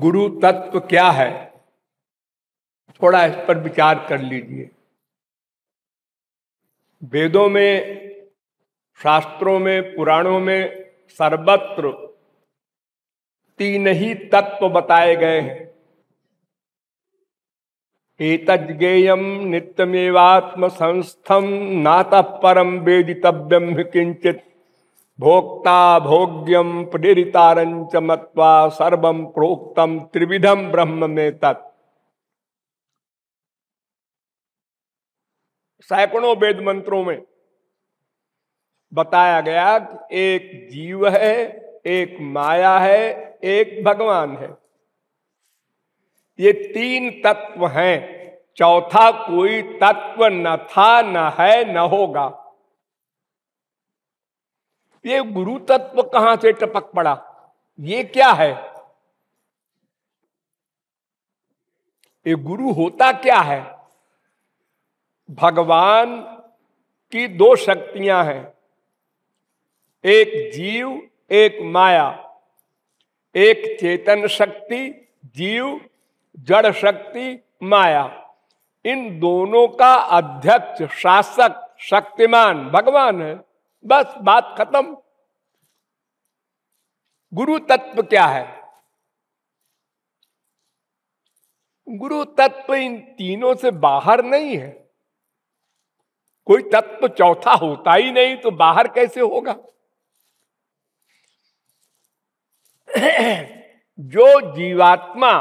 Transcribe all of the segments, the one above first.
गुरु तत्व क्या है थोड़ा इस पर विचार कर लीजिए वेदों में शास्त्रों में पुराणों में सर्वत्र तीन ही तत्व बताए गए हैं एतज्ञेयम नित्यमेवात्म संस्थम नातः परम वेदितव्यम किंचित भोक्ता भोग्यम प्रेरिता मत्वा सर्वम प्रोक्तम त्रिविधम ब्रह्म में तत् सैकड़ों वेद मंत्रों में बताया गया कि एक जीव है एक माया है एक भगवान है ये तीन तत्व हैं चौथा कोई तत्व न था न है न होगा ये गुरु तत्व कहां से टपक पड़ा ये क्या है ये गुरु होता क्या है भगवान की दो शक्तियां हैं एक जीव एक माया एक चेतन शक्ति जीव जड़ शक्ति माया इन दोनों का अध्यक्ष शासक शक्तिमान भगवान है बस बात खत्म गुरु तत्व क्या है गुरु तत्व इन तीनों से बाहर नहीं है कोई तत्व चौथा होता ही नहीं तो बाहर कैसे होगा जो जीवात्मा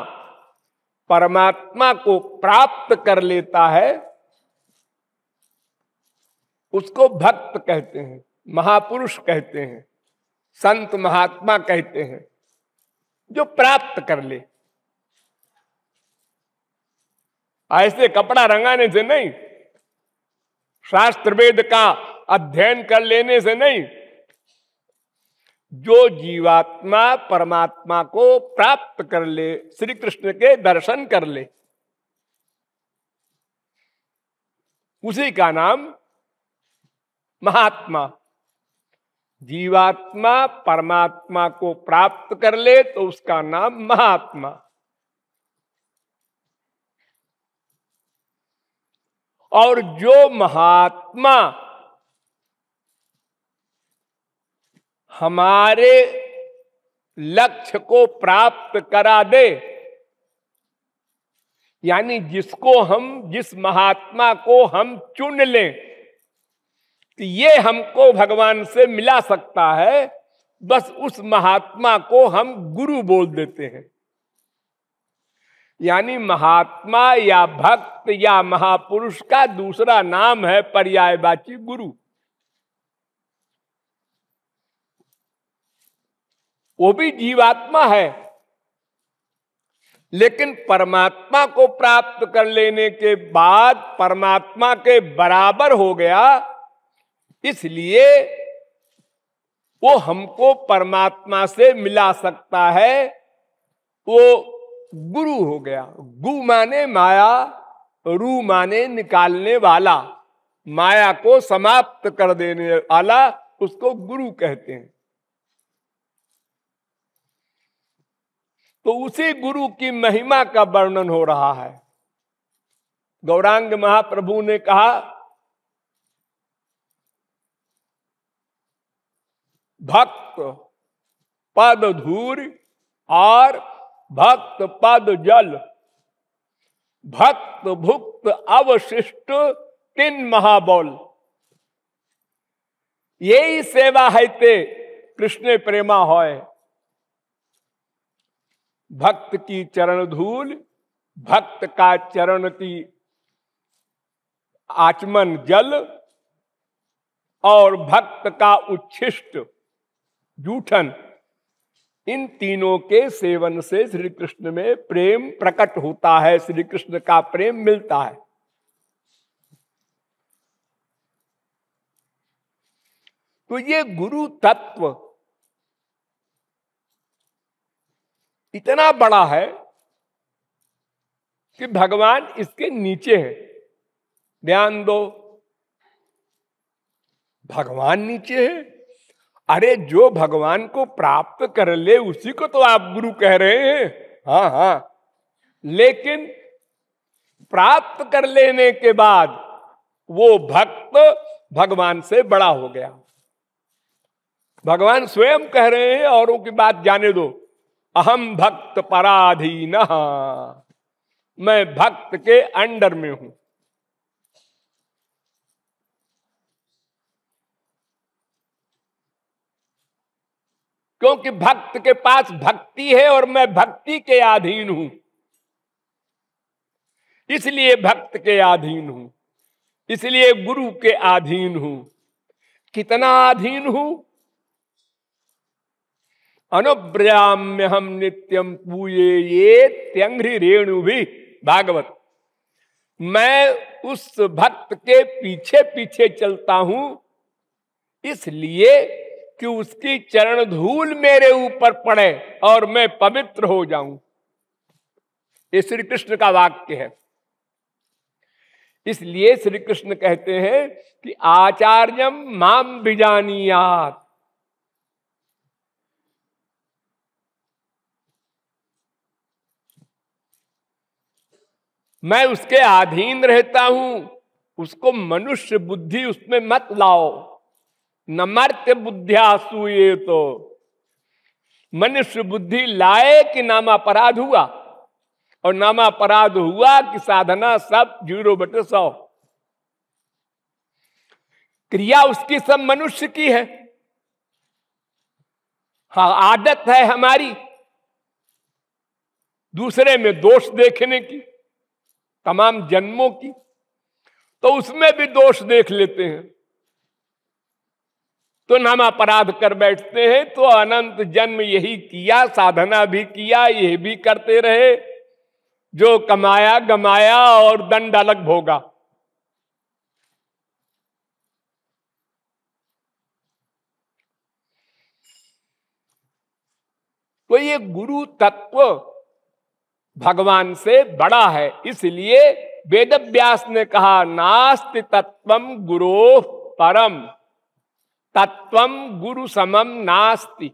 परमात्मा को प्राप्त कर लेता है उसको भक्त कहते हैं महापुरुष कहते हैं संत महात्मा कहते हैं जो प्राप्त कर ले ऐसे कपड़ा रंगाने से नहीं शास्त्र वेद का अध्ययन कर लेने से नहीं जो जीवात्मा परमात्मा को प्राप्त कर ले श्री कृष्ण के दर्शन कर ले उसी का नाम महात्मा जीवात्मा परमात्मा को प्राप्त कर ले तो उसका नाम महात्मा और जो महात्मा हमारे लक्ष्य को प्राप्त करा दे यानी जिसको हम जिस महात्मा को हम चुन लें तो ये हमको भगवान से मिला सकता है बस उस महात्मा को हम गुरु बोल देते हैं यानी महात्मा या भक्त या महापुरुष का दूसरा नाम है पर्यायवाची गुरु वो भी जीवात्मा है लेकिन परमात्मा को प्राप्त कर लेने के बाद परमात्मा के बराबर हो गया इसलिए वो हमको परमात्मा से मिला सकता है वो गुरु हो गया गु माने माया रू माने निकालने वाला माया को समाप्त कर देने वाला उसको गुरु कहते हैं तो उसी गुरु की महिमा का वर्णन हो रहा है गौरांग महाप्रभु ने कहा भक्त पद धूर और भक्त पद जल भक्त भुक्त अवशिष्ट तीन महाबोल यही सेवा है ते कृष्ण प्रेमा हो भक्त की चरण धूल भक्त का चरण की आचमन जल और भक्त का उच्छिष्ट जूठन इन तीनों के सेवन से श्री कृष्ण में प्रेम प्रकट होता है श्री कृष्ण का प्रेम मिलता है तो ये गुरु तत्व इतना बड़ा है कि भगवान इसके नीचे है ध्यान दो भगवान नीचे है अरे जो भगवान को प्राप्त कर ले उसी को तो आप गुरु कह रहे हैं हाँ हाँ लेकिन प्राप्त कर लेने के बाद वो भक्त भगवान से बड़ा हो गया भगवान स्वयं कह रहे हैं औरों की बात जाने दो अहम भक्त पराधीन मैं भक्त के अंडर में हूं क्योंकि भक्त के पास भक्ति है और मैं भक्ति के अधीन हूं इसलिए भक्त के अधीन हूं इसलिए गुरु के अधीन हूं कितना अधीन हूं अनुब्राम्य हम नित्यम पूये ये त्यंग्री रेणु भी भागवत मैं उस भक्त के पीछे पीछे चलता हूं इसलिए कि उसकी चरण धूल मेरे ऊपर पड़े और मैं पवित्र हो जाऊं ये श्री कृष्ण का वाक्य है इसलिए श्री कृष्ण कहते हैं कि आचार्यम माम बिजानियात मैं उसके अधीन रहता हूं उसको मनुष्य बुद्धि उसमें मत लाओ न मर्त्य बुद्धिया तो मनुष्य बुद्धि लाए कि नामा अपराध हुआ और नामा अपराध हुआ कि साधना सब जीरो बटे सौ क्रिया उसकी सब मनुष्य की है हाँ आदत है हमारी दूसरे में दोष देखने की तमाम जन्मों की तो उसमें भी दोष देख लेते हैं तो नाम अपराध कर बैठते हैं तो अनंत जन्म यही किया साधना भी किया ये भी करते रहे जो कमाया गमाया और दंड अलग भोगा तो ये गुरु तत्व भगवान से बड़ा है इसलिए वेद व्यास ने कहा नास्ति तत्व गुरो परम तत्वम गुरु समम नास्ति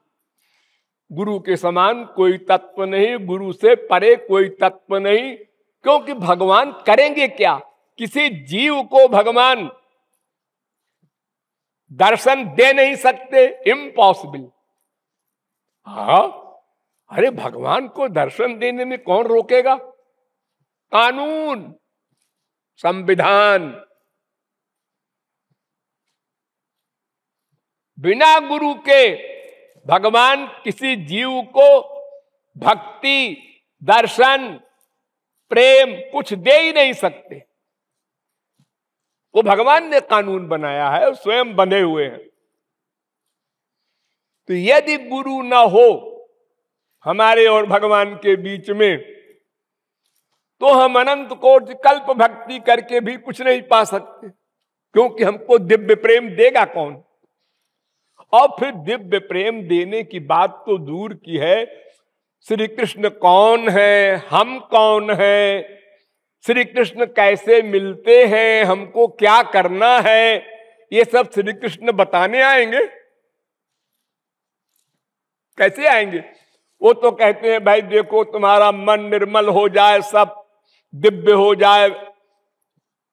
गुरु के समान कोई तत्व नहीं गुरु से परे कोई तत्व नहीं क्योंकि भगवान करेंगे क्या किसी जीव को भगवान दर्शन दे नहीं सकते इम्पॉसिबल हा अरे भगवान को दर्शन देने में कौन रोकेगा कानून संविधान बिना गुरु के भगवान किसी जीव को भक्ति दर्शन प्रेम कुछ दे ही नहीं सकते वो भगवान ने कानून बनाया है स्वयं बने हुए हैं तो यदि गुरु ना हो हमारे और भगवान के बीच में तो हम अनंत कोट कल्प भक्ति करके भी कुछ नहीं पा सकते क्योंकि हमको दिव्य प्रेम देगा कौन और फिर दिव्य प्रेम देने की बात तो दूर की है श्री कृष्ण कौन है हम कौन है श्री कृष्ण कैसे मिलते हैं हमको क्या करना है ये सब श्री कृष्ण बताने आएंगे कैसे आएंगे वो तो कहते हैं भाई देखो तुम्हारा मन निर्मल हो जाए सब दिव्य हो जाए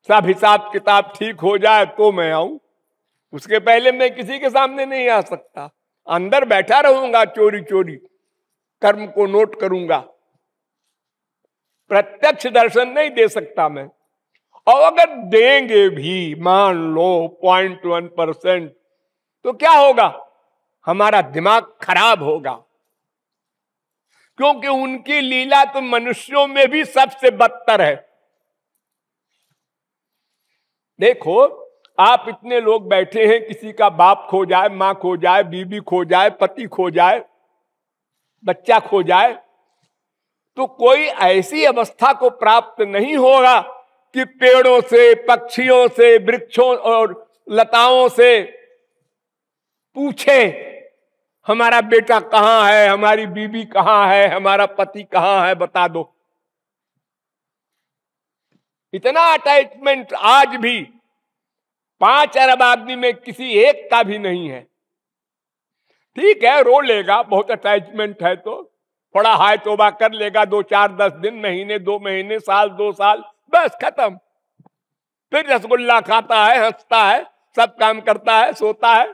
सब हिसाब किताब ठीक हो जाए तो मैं आऊं उसके पहले मैं किसी के सामने नहीं आ सकता अंदर बैठा रहूंगा चोरी चोरी कर्म को नोट करूंगा प्रत्यक्ष दर्शन नहीं दे सकता मैं और अगर देंगे भी मान लो पॉइंट वन परसेंट तो क्या होगा हमारा दिमाग खराब होगा क्योंकि उनकी लीला तो मनुष्यों में भी सबसे बदतर है देखो आप इतने लोग बैठे हैं किसी का बाप खो जाए माँ खो जाए बीबी खो जाए पति खो जाए बच्चा खो जाए तो कोई ऐसी अवस्था को प्राप्त नहीं होगा कि पेड़ों से पक्षियों से वृक्षों और लताओं से पूछे हमारा बेटा कहाँ है हमारी बीबी कहाँ है हमारा पति कहाँ है बता दो इतना अटैचमेंट आज भी पांच अरब आदमी में किसी एक का भी नहीं है ठीक है रो लेगा बहुत अटैचमेंट है तो थोड़ा हाय तोबा कर लेगा दो चार दस दिन महीने दो महीने साल दो साल बस खत्म फिर रसगुल्ला खाता है हंसता है सब काम करता है सोता है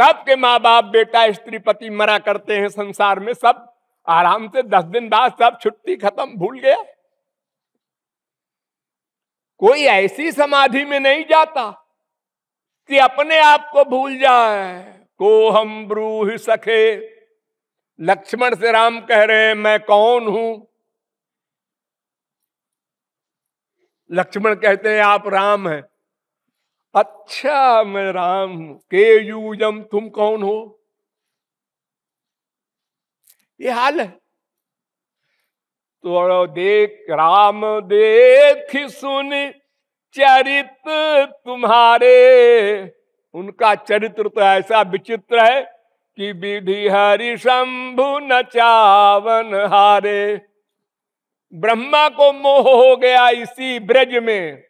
सबके माँ बाप बेटा स्त्री पति मरा करते हैं संसार में सब आराम से दस दिन बाद सब छुट्टी खत्म भूल गया कोई ऐसी समाधि में नहीं जाता कि अपने आप को भूल जाए को हम ब्रूह सखे लक्ष्मण से राम कह रहे हैं मैं कौन हूं लक्ष्मण कहते हैं आप राम हैं अच्छा मैं राम हूं के यूजम तुम कौन हो ये हाल है तो देख राम देख सुन चरित्र तुम्हारे उनका चरित्र तो ऐसा विचित्र है कि विधि हरि शंभु नचावन हारे ब्रह्मा को मोह हो गया इसी ब्रज में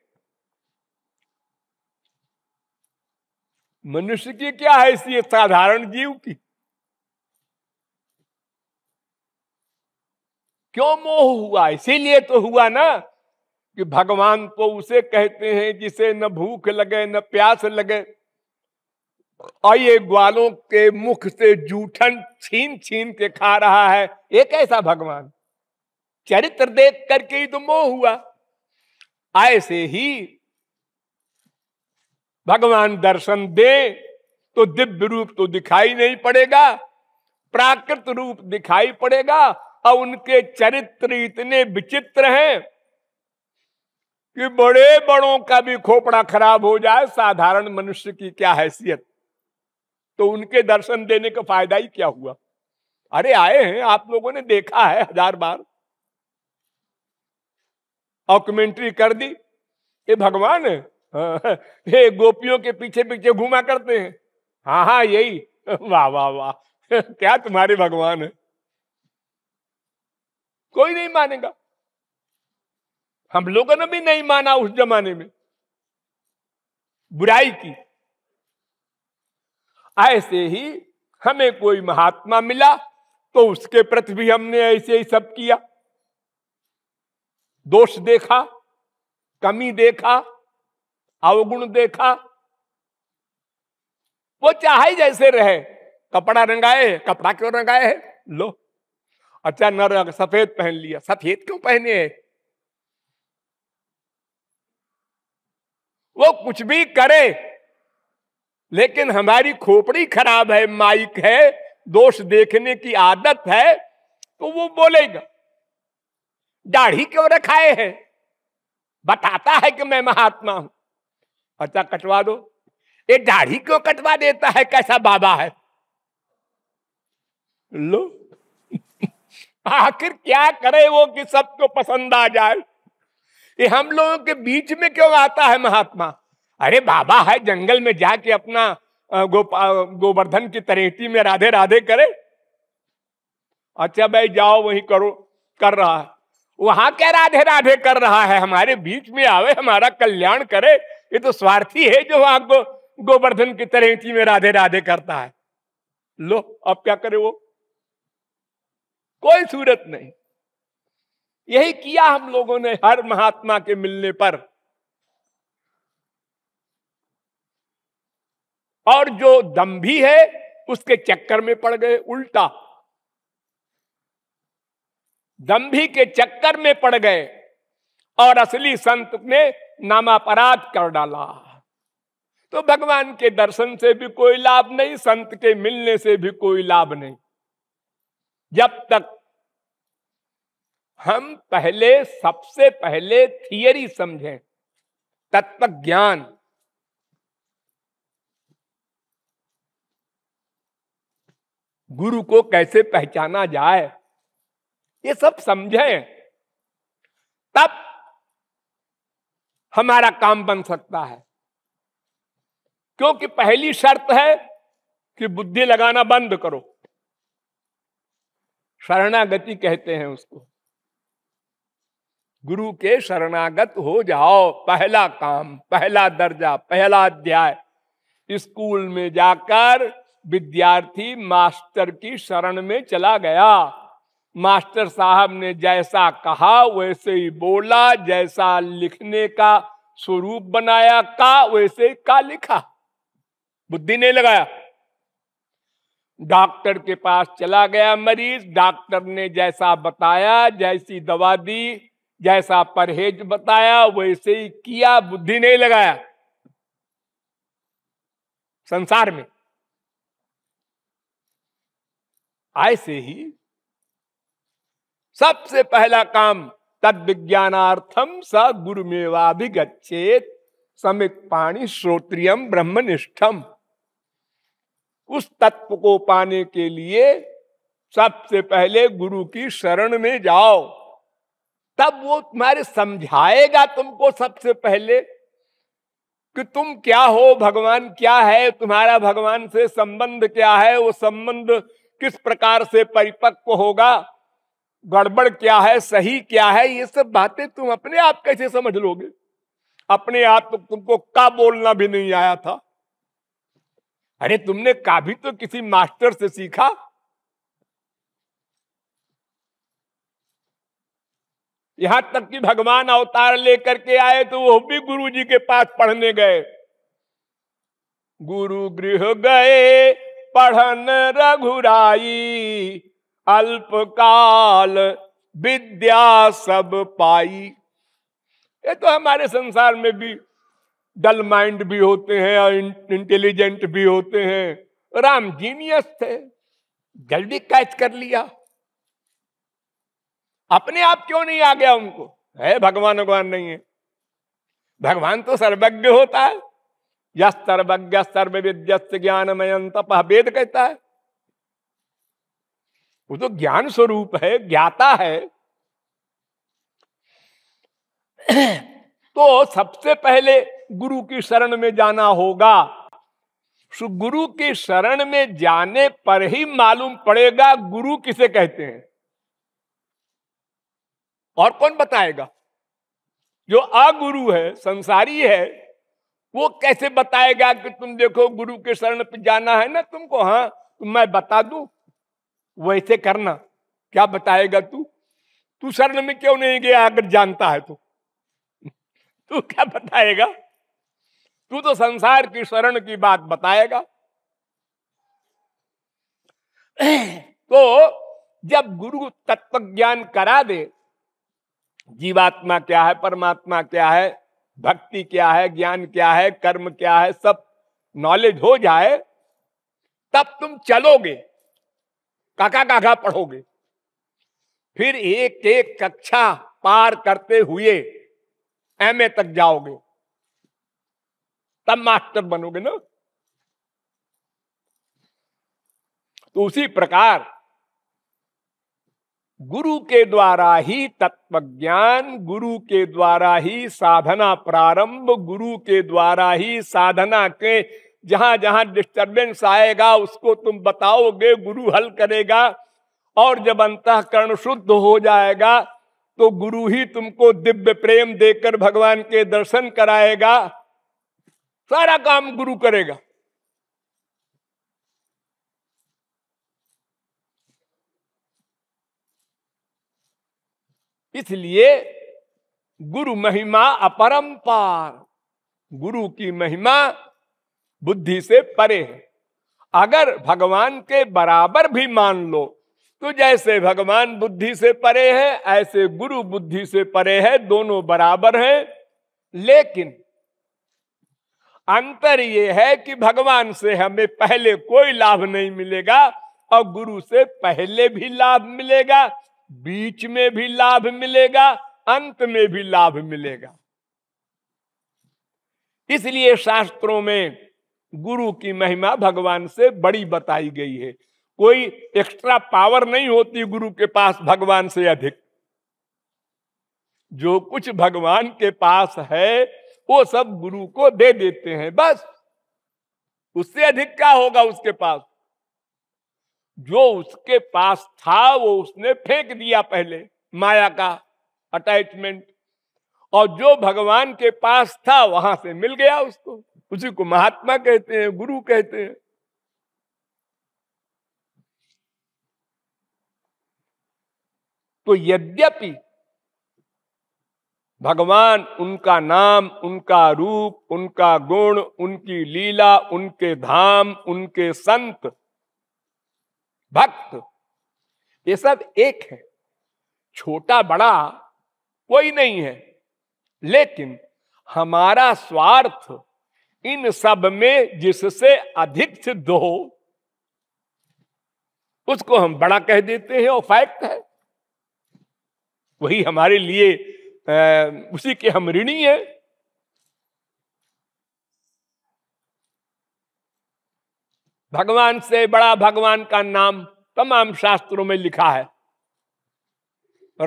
मनुष्य की क्या है इसी साधारण जीव की क्यों मोह हुआ इसीलिए तो हुआ ना कि भगवान तो उसे कहते हैं जिसे न भूख लगे न प्यास लगे और ये ग्वालों के मुख से जूठन छीन छीन के खा रहा है एक कैसा भगवान चरित्र देख करके ही तो मोह हुआ ऐसे ही भगवान दर्शन दे तो दिव्य रूप तो दिखाई नहीं पड़ेगा प्राकृत रूप दिखाई पड़ेगा और उनके चरित्र इतने विचित्र हैं कि बड़े बड़ों का भी खोपड़ा खराब हो जाए साधारण मनुष्य की क्या हैसियत तो उनके दर्शन देने का फायदा ही क्या हुआ अरे आए हैं आप लोगों ने देखा है हजार बार ऑक्यूमेंट्री कर दी ये भगवान ये गोपियों के पीछे पीछे घूमा करते हैं हाँ हाँ यही वाह वाह वाह क्या तुम्हारे भगवान है कोई नहीं मानेगा हम लोगों ने भी नहीं माना उस जमाने में बुराई की ऐसे ही हमें कोई महात्मा मिला तो उसके प्रति भी हमने ऐसे ही सब किया दोष देखा कमी देखा अवगुण देखा वो चाहे जैसे रहे कपड़ा रंगाए कपड़ा क्यों रंगाए है लो अच्छा नर सफेद पहन लिया सफेद क्यों पहने वो कुछ भी करे लेकिन हमारी खोपड़ी खराब है माइक है दोष देखने की आदत है तो वो बोलेगा दाढ़ी क्यों रखाए हैं बताता है कि मैं महात्मा हूं अच्छा कटवा दो ये दाढ़ी क्यों कटवा देता है कैसा बाबा है लो आखिर क्या करे वो कि सबको पसंद आ जाए ये हम लोगों के बीच में क्यों आता है महात्मा अरे बाबा है जंगल में जाके अपना गोपाल गोवर्धन की तरेटी में राधे राधे करे अच्छा भाई जाओ वही करो कर रहा है वहां क्या राधे राधे कर रहा है हमारे बीच में आवे हमारा कल्याण करे ये तो स्वार्थी है जो वहां गोवर्धन की तरेटी में राधे राधे करता है लो अब क्या करे वो कोई सूरत नहीं यही किया हम लोगों ने हर महात्मा के मिलने पर और जो दम भी है उसके चक्कर में पड़ गए उल्टा दम्भी के चक्कर में पड़ गए और असली संत ने नामापराध कर डाला तो भगवान के दर्शन से भी कोई लाभ नहीं संत के मिलने से भी कोई लाभ नहीं जब तक हम पहले सबसे पहले थियरी समझें तत्व ज्ञान गुरु को कैसे पहचाना जाए ये सब समझें तब हमारा काम बन सकता है क्योंकि पहली शर्त है कि बुद्धि लगाना बंद करो शरणागति कहते हैं उसको गुरु के शरणागत हो जाओ पहला काम पहला दर्जा पहला अध्याय स्कूल में जाकर विद्यार्थी मास्टर की शरण में चला गया मास्टर साहब ने जैसा कहा वैसे ही बोला जैसा लिखने का स्वरूप बनाया का वैसे का लिखा बुद्धि नहीं लगाया डॉक्टर के पास चला गया मरीज डॉक्टर ने जैसा बताया जैसी दवा दी जैसा परहेज बताया वैसे ही किया बुद्धि नहीं लगाया संसार में ऐसे ही सबसे पहला काम तद विज्ञानार्थम स गच्छेत समिक पाणी श्रोत्रियम ब्रह्मनिष्ठम उस तत्व को पाने के लिए सबसे पहले गुरु की शरण में जाओ तब वो तुम्हारे समझाएगा तुमको सबसे पहले कि तुम क्या हो भगवान क्या है तुम्हारा भगवान से संबंध क्या है वो संबंध किस प्रकार से परिपक्व होगा गड़बड़ क्या है सही क्या है ये सब बातें तुम अपने आप कैसे समझ लोगे अपने आप तो तुमको का बोलना भी नहीं आया था अरे तुमने का भी तो किसी मास्टर से सीखा यहां तक कि भगवान अवतार लेकर के आए तो वो भी गुरु जी के पास पढ़ने गए गुरु गृह गए पढ़न रघुराई अल्पकाल विद्या सब पाई ये तो हमारे संसार में भी डल माइंड भी होते हैं और इंटेलिजेंट भी होते हैं राम जीनियस थे जल्दी कैच कर लिया अपने आप क्यों नहीं आ गया उनको है भगवान भगवान नहीं है भगवान तो सर्वज्ञ होता है यह सर्वज्ञ सर्व विद्यस्त ज्ञानमय तप वेद कहता है वो तो ज्ञान स्वरूप है ज्ञाता है तो सबसे पहले गुरु की शरण में जाना होगा गुरु की शरण में जाने पर ही मालूम पड़ेगा गुरु किसे कहते हैं और कौन बताएगा जो अगुरु है संसारी है वो कैसे बताएगा कि तुम देखो गुरु के शरण पे जाना है ना तुमको हाँ तुम तो मैं बता दू वैसे करना क्या बताएगा तू तू शरण में क्यों नहीं गया अगर जानता है तो तू क्या बताएगा तू तो संसार की शरण की बात बताएगा तो जब गुरु तत्व ज्ञान करा दे जीवात्मा क्या है परमात्मा क्या है भक्ति क्या है ज्ञान क्या है कर्म क्या है सब नॉलेज हो जाए तब तुम चलोगे काका काका पढ़ोगे फिर एक एक कक्षा पार करते हुए एम ए तक जाओगे तब मास्टर बनोगे ना तो उसी प्रकार गुरु के द्वारा ही तत्व ज्ञान गुरु के द्वारा ही साधना प्रारंभ गुरु के द्वारा ही साधना के जहां जहां डिस्टर्बेंस आएगा उसको तुम बताओगे गुरु हल करेगा और जब अंतकरण शुद्ध हो जाएगा तो गुरु ही तुमको दिव्य प्रेम देकर भगवान के दर्शन कराएगा सारा काम गुरु करेगा इसलिए गुरु महिमा अपरंपार गुरु की महिमा बुद्धि से परे है अगर भगवान के बराबर भी मान लो तो जैसे भगवान बुद्धि से परे है ऐसे गुरु बुद्धि से परे है दोनों बराबर हैं लेकिन अंतर ये है कि भगवान से हमें पहले कोई लाभ नहीं मिलेगा और गुरु से पहले भी लाभ मिलेगा बीच में भी लाभ मिलेगा अंत में भी लाभ मिलेगा इसलिए शास्त्रों में गुरु की महिमा भगवान से बड़ी बताई गई है कोई एक्स्ट्रा पावर नहीं होती गुरु के पास भगवान से अधिक जो कुछ भगवान के पास है वो सब गुरु को दे देते हैं बस उससे अधिक क्या होगा उसके पास जो उसके पास था वो उसने फेंक दिया पहले माया का अटैचमेंट और जो भगवान के पास था वहां से मिल गया उसको उसी को महात्मा कहते हैं गुरु कहते हैं तो यद्यपि भगवान उनका नाम उनका रूप उनका गुण उनकी लीला उनके धाम उनके संत भक्त ये सब एक है छोटा बड़ा कोई नहीं है लेकिन हमारा स्वार्थ इन सब में जिससे अधिक सिद्ध हो उसको हम बड़ा कह देते हैं और फैक्ट है वही हमारे लिए आ, उसी के हम ऋणी हैं भगवान से बड़ा भगवान का नाम तमाम शास्त्रों में लिखा है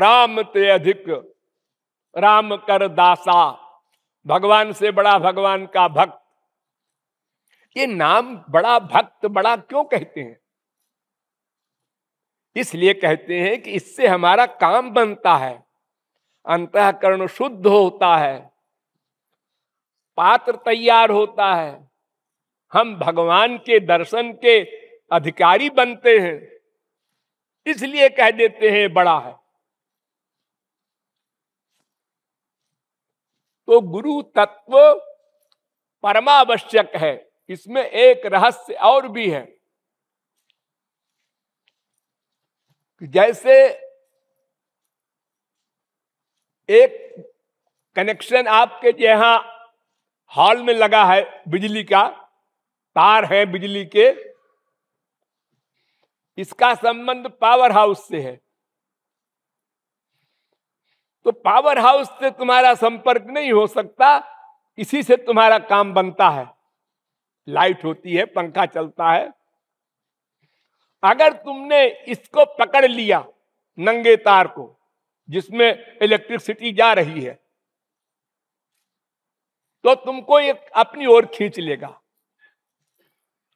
राम ते अधिक राम कर दासा भगवान से बड़ा भगवान का भक्त ये नाम बड़ा भक्त बड़ा क्यों कहते हैं इसलिए कहते हैं कि इससे हमारा काम बनता है अंतकरण शुद्ध होता है पात्र तैयार होता है हम भगवान के दर्शन के अधिकारी बनते हैं इसलिए कह देते हैं बड़ा है तो गुरु तत्व परमावश्यक है इसमें एक रहस्य और भी है कि जैसे एक कनेक्शन आपके यहां हॉल में लगा है बिजली का तार है बिजली के इसका संबंध पावर हाउस से है तो पावर हाउस से तुम्हारा संपर्क नहीं हो सकता इसी से तुम्हारा काम बनता है लाइट होती है पंखा चलता है अगर तुमने इसको पकड़ लिया नंगे तार को जिसमें इलेक्ट्रिसिटी जा रही है तो तुमको ये अपनी ओर खींच लेगा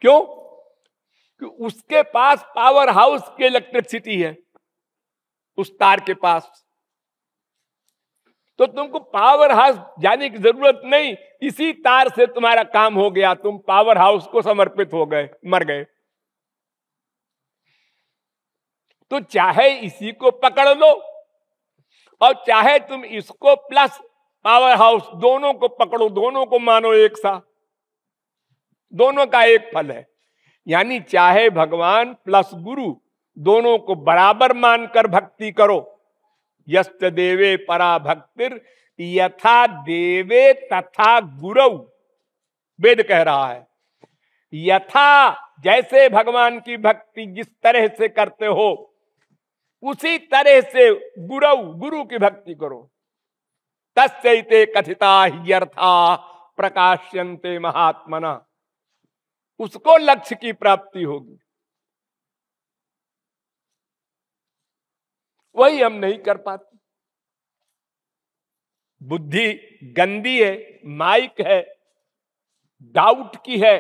क्यों कि उसके पास पावर हाउस की इलेक्ट्रिसिटी है उस तार के पास तो तुमको पावर हाउस जाने की जरूरत नहीं इसी तार से तुम्हारा काम हो गया तुम पावर हाउस को समर्पित हो गए मर गए तो चाहे इसी को पकड़ लो और चाहे तुम इसको प्लस पावर हाउस दोनों को पकड़ो दोनों को मानो एक साथ दोनों का एक फल है यानी चाहे भगवान प्लस गुरु दोनों को बराबर मानकर भक्ति करो यस्त देवे परा भक्तिर यथा देवे तथा गुरु वेद कह रहा है यथा जैसे भगवान की भक्ति जिस तरह से करते हो उसी तरह से गुरु गुरु की भक्ति करो तस्ते कथिता ही अर्था प्रकाश्यंते महात्मना उसको लक्ष्य की प्राप्ति होगी वही हम नहीं कर पाते बुद्धि गंदी है माइक है डाउट की है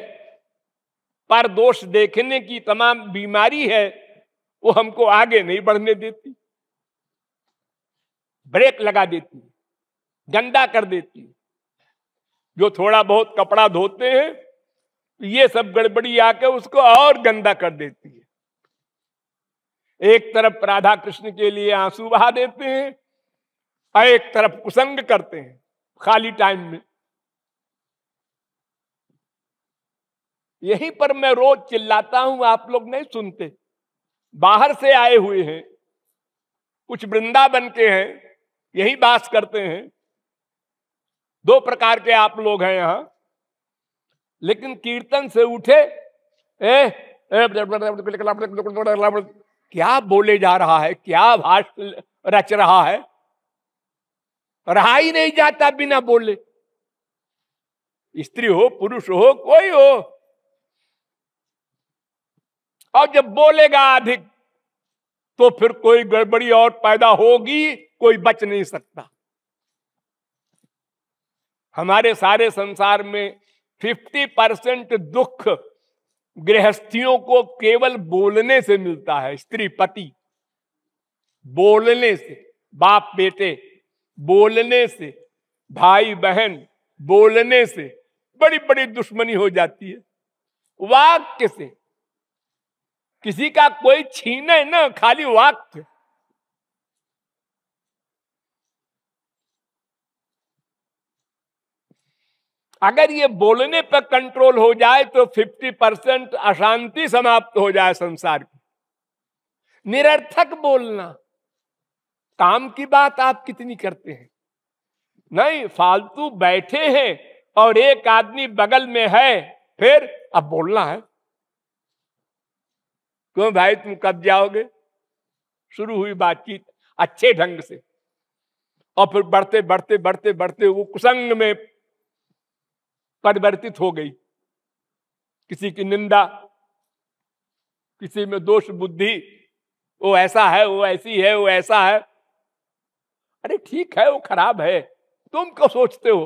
पर दोष देखने की तमाम बीमारी है वो हमको आगे नहीं बढ़ने देती ब्रेक लगा देती गंदा कर देती जो थोड़ा बहुत कपड़ा धोते हैं ये सब गड़बड़ी आके उसको और गंदा कर देती है एक तरफ राधा कृष्ण के लिए आंसू बहा देते हैं और एक तरफ कुसंग करते हैं खाली टाइम में यहीं पर मैं रोज चिल्लाता हूं आप लोग नहीं सुनते बाहर से आए हुए हैं कुछ वृंदावन के हैं यही बास करते हैं दो प्रकार के आप लोग हैं यहां लेकिन कीर्तन से उठे ए, ए क्या बोले जा रहा है क्या भाष रच रहा है रहा ही नहीं जाता बिना बोले स्त्री हो पुरुष हो कोई हो और जब बोलेगा अधिक तो फिर कोई गड़बड़ी और पैदा होगी कोई बच नहीं सकता हमारे सारे संसार में फिफ्टी परसेंट दुख गृहस्थियों को केवल बोलने से मिलता है स्त्री पति बोलने से बाप बेटे बोलने से भाई बहन बोलने से बड़ी बड़ी दुश्मनी हो जाती है वाक्य से किसी का कोई है ना खाली वाक्य अगर ये बोलने पर कंट्रोल हो जाए तो 50 परसेंट अशांति समाप्त हो जाए संसार की निरर्थक बोलना काम की बात आप कितनी करते हैं नहीं फालतू बैठे हैं और एक आदमी बगल में है फिर अब बोलना है क्यों भाई तुम कब जाओगे शुरू हुई बातचीत अच्छे ढंग से और फिर बढ़ते बढ़ते बढ़ते बढ़ते वो कुसंग में परिवर्तित हो गई किसी की निंदा किसी में दोष बुद्धि वो ऐसा है वो ऐसी है वो ऐसा है अरे ठीक है वो खराब है तुम क्यों सोचते हो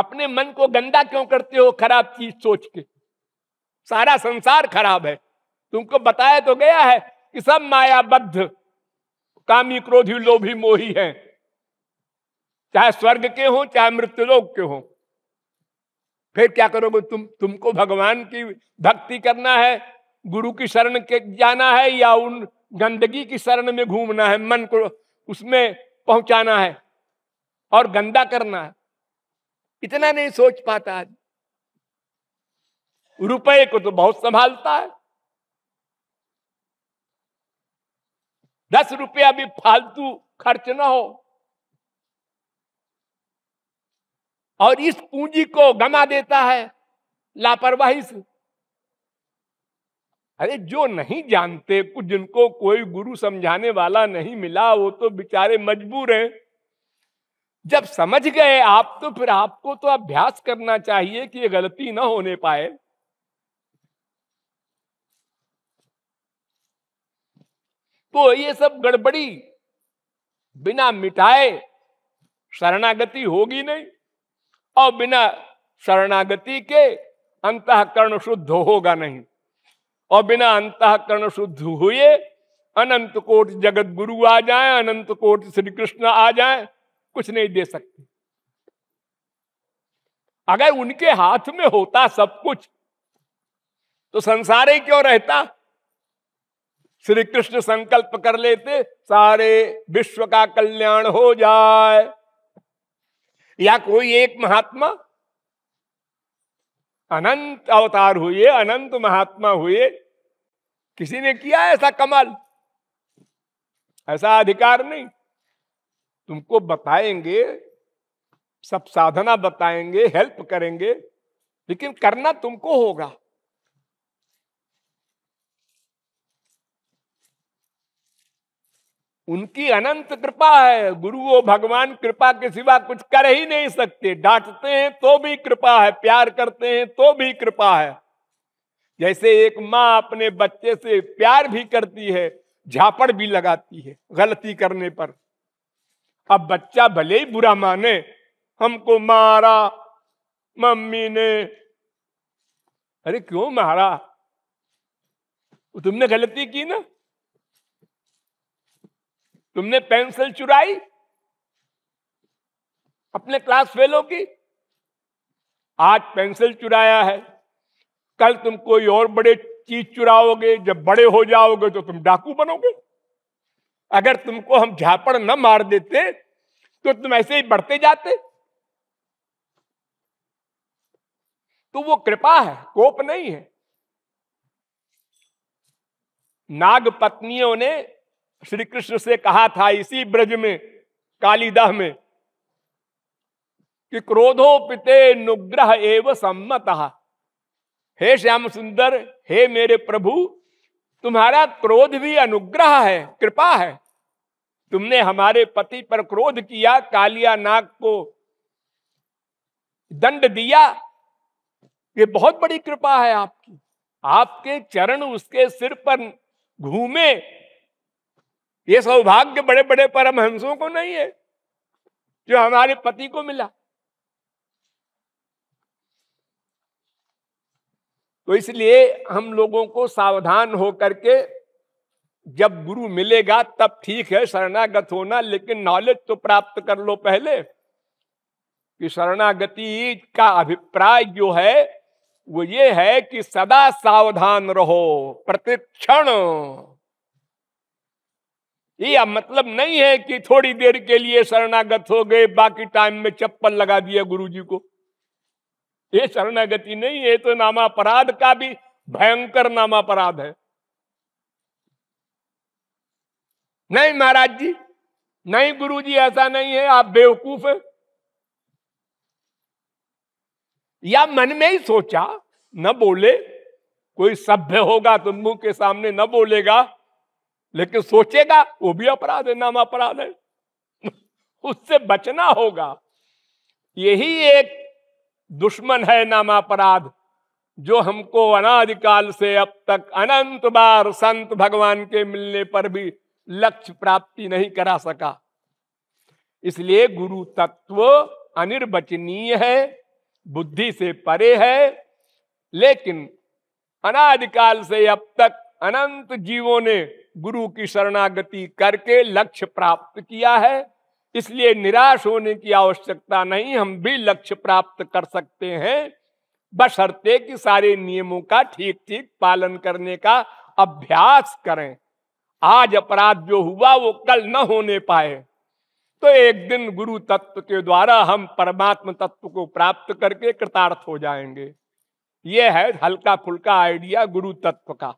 अपने मन को गंदा क्यों करते हो खराब चीज सोच के सारा संसार खराब है तुमको बताया तो गया है कि सब मायाबद्ध कामी क्रोधी लोभी मोही है चाहे स्वर्ग के हों चाहे मृत्यु लोग के हों फिर क्या करोगे तुम तुमको भगवान की भक्ति करना है गुरु की शरण के जाना है या उन गंदगी की शरण में घूमना है मन को उसमें पहुंचाना है और गंदा करना है इतना नहीं सोच पाता आज रुपए को तो बहुत संभालता है दस रुपया भी फालतू खर्च ना हो और इस पूंजी को गमा देता है लापरवाही से अरे जो नहीं जानते कुछ जिनको कोई गुरु समझाने वाला नहीं मिला वो तो बेचारे मजबूर हैं जब समझ गए आप तो फिर आपको तो अभ्यास करना चाहिए कि ये गलती ना होने पाए तो ये सब गड़बड़ी बिना मिटाए शरणागति होगी नहीं और बिना शरणागति के अंतकरण शुद्ध होगा नहीं और बिना अंतकरण शुद्ध हुए अनंत कोट जगत गुरु आ जाए अनंत कोट श्री कृष्ण आ जाए कुछ नहीं दे सकते अगर उनके हाथ में होता सब कुछ तो संसार ही क्यों रहता श्री कृष्ण संकल्प कर लेते सारे विश्व का कल्याण हो जाए या कोई एक महात्मा अनंत अवतार हुए अनंत महात्मा हुए किसी ने किया ऐसा कमाल ऐसा अधिकार नहीं तुमको बताएंगे सब साधना बताएंगे हेल्प करेंगे लेकिन करना तुमको होगा उनकी अनंत कृपा है गुरु वो भगवान कृपा के सिवा कुछ कर ही नहीं सकते डांटते हैं तो भी कृपा है प्यार करते हैं तो भी कृपा है जैसे एक माँ अपने बच्चे से प्यार भी करती है झापड़ भी लगाती है गलती करने पर अब बच्चा भले ही बुरा माने हमको मारा मम्मी ने अरे क्यों मारा तुमने गलती की ना तुमने पेंसिल चुराई अपने क्लास फेलो की आज पेंसिल चुराया है कल तुम कोई और बड़े चीज चुराओगे जब बड़े हो जाओगे तो तुम डाकू बनोगे अगर तुमको हम झापड़ न मार देते तो तुम ऐसे ही बढ़ते जाते तो वो कृपा है कोप नहीं है नाग पत्नियों ने श्री कृष्ण से कहा था इसी ब्रज में कालिदाह में कि क्रोधो पिते नुग्रह एव सम्मत हे श्याम सुंदर हे मेरे प्रभु तुम्हारा क्रोध भी अनुग्रह है कृपा है तुमने हमारे पति पर क्रोध किया कालिया नाग को दंड दिया ये बहुत बड़ी कृपा है आपकी आपके चरण उसके सिर पर घूमे ये सौभाग्य बड़े बड़े परमहंसों को नहीं है जो हमारे पति को मिला तो इसलिए हम लोगों को सावधान हो करके जब गुरु मिलेगा तब ठीक है शरणागत होना लेकिन नॉलेज तो प्राप्त कर लो पहले कि शरणागति का अभिप्राय जो है वो ये है कि सदा सावधान रहो प्रतिक्षण यह मतलब नहीं है कि थोड़ी देर के लिए शरणागत हो गए बाकी टाइम में चप्पल लगा दिया गुरुजी को ये शरणागति नहीं है तो नामापराध का भी भयंकर नामापराध है नहीं महाराज जी नहीं गुरुजी ऐसा नहीं है आप बेवकूफ है या मन में ही सोचा न बोले कोई सभ्य होगा तो मुंह के सामने न बोलेगा लेकिन सोचेगा वो भी अपराध है नाम अपराध है उससे बचना होगा यही एक दुश्मन है नाम अपराध जो हमको अनादिकाल से अब तक अनंत बार संत भगवान के मिलने पर भी लक्ष्य प्राप्ति नहीं करा सका इसलिए गुरु तत्व अनिर्वचनीय है बुद्धि से परे है लेकिन अनादिकाल से अब तक अनंत जीवों ने गुरु की शरणागति करके लक्ष्य प्राप्त किया है इसलिए निराश होने की आवश्यकता नहीं हम भी लक्ष्य प्राप्त कर सकते हैं बशर्ते कि सारे नियमों का ठीक ठीक पालन करने का अभ्यास करें आज अपराध जो हुआ वो कल न होने पाए तो एक दिन गुरु तत्व के द्वारा हम परमात्म तत्व को प्राप्त करके कृतार्थ हो जाएंगे यह है हल्का फुल्का आइडिया गुरु तत्व का